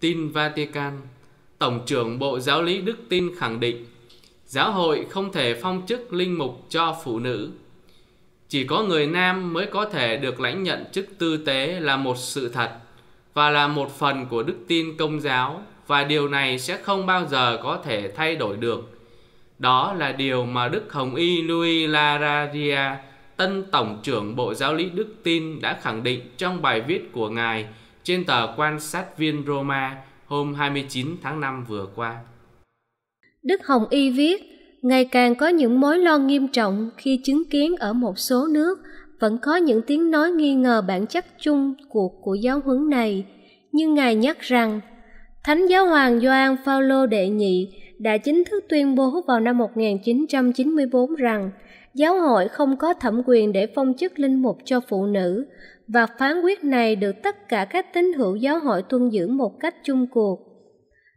Tin Vatican Tổng trưởng Bộ Giáo lý Đức Tin khẳng định Giáo hội không thể phong chức linh mục cho phụ nữ Chỉ có người nam mới có thể được lãnh nhận chức tư tế là một sự thật Và là một phần của đức tin công giáo Và điều này sẽ không bao giờ có thể thay đổi được đó là điều mà Đức Hồng Y Louis Lararia, tân tổng trưởng Bộ Giáo lý Đức Tin đã khẳng định trong bài viết của Ngài trên tờ quan sát viên Roma hôm 29 tháng 5 vừa qua. Đức Hồng Y viết, ngày càng có những mối lo nghiêm trọng khi chứng kiến ở một số nước vẫn có những tiếng nói nghi ngờ bản chất chung cuộc của giáo huấn này. Nhưng Ngài nhắc rằng, Thánh Giáo Hoàng Gioan Phaolô đệ nhị đã chính thức tuyên bố vào năm 1994 rằng giáo hội không có thẩm quyền để phong chức linh mục cho phụ nữ và phán quyết này được tất cả các tín hữu giáo hội tuân giữ một cách chung cuộc.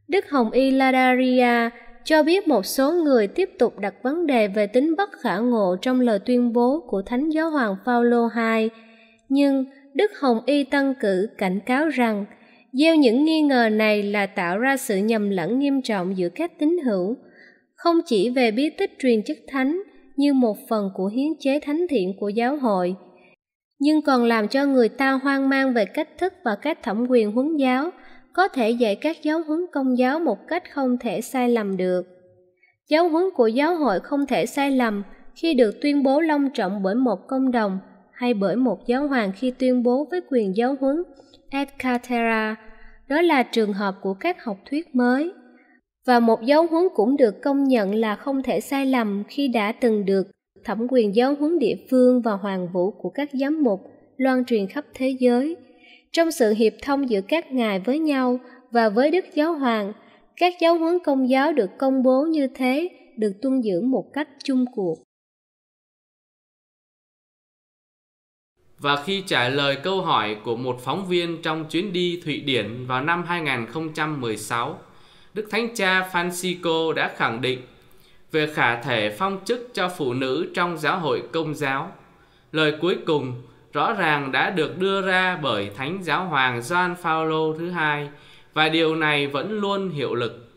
Đức Hồng Y Ladaria cho biết một số người tiếp tục đặt vấn đề về tính bất khả ngộ trong lời tuyên bố của Thánh Giáo Hoàng Phaolô II, nhưng Đức Hồng Y Tăng Cử cảnh cáo rằng gieo những nghi ngờ này là tạo ra sự nhầm lẫn nghiêm trọng giữa các tín hữu không chỉ về bí tích truyền chức thánh như một phần của hiến chế thánh thiện của giáo hội nhưng còn làm cho người ta hoang mang về cách thức và các thẩm quyền huấn giáo có thể dạy các giáo huấn công giáo một cách không thể sai lầm được giáo huấn của giáo hội không thể sai lầm khi được tuyên bố long trọng bởi một công đồng hay bởi một giáo hoàng khi tuyên bố với quyền giáo huấn et cetera, đó là trường hợp của các học thuyết mới. Và một giáo huấn cũng được công nhận là không thể sai lầm khi đã từng được thẩm quyền giáo huấn địa phương và hoàng vũ của các giám mục loan truyền khắp thế giới. Trong sự hiệp thông giữa các ngài với nhau và với Đức Giáo Hoàng, các giáo huấn công giáo được công bố như thế được tuân dưỡng một cách chung cuộc. và khi trả lời câu hỏi của một phóng viên trong chuyến đi Thụy Điển vào năm 2016, Đức Thánh Cha Francisco đã khẳng định về khả thể phong chức cho phụ nữ trong giáo hội công giáo. Lời cuối cùng rõ ràng đã được đưa ra bởi Thánh Giáo Hoàng John Paulo thứ hai và điều này vẫn luôn hiệu lực.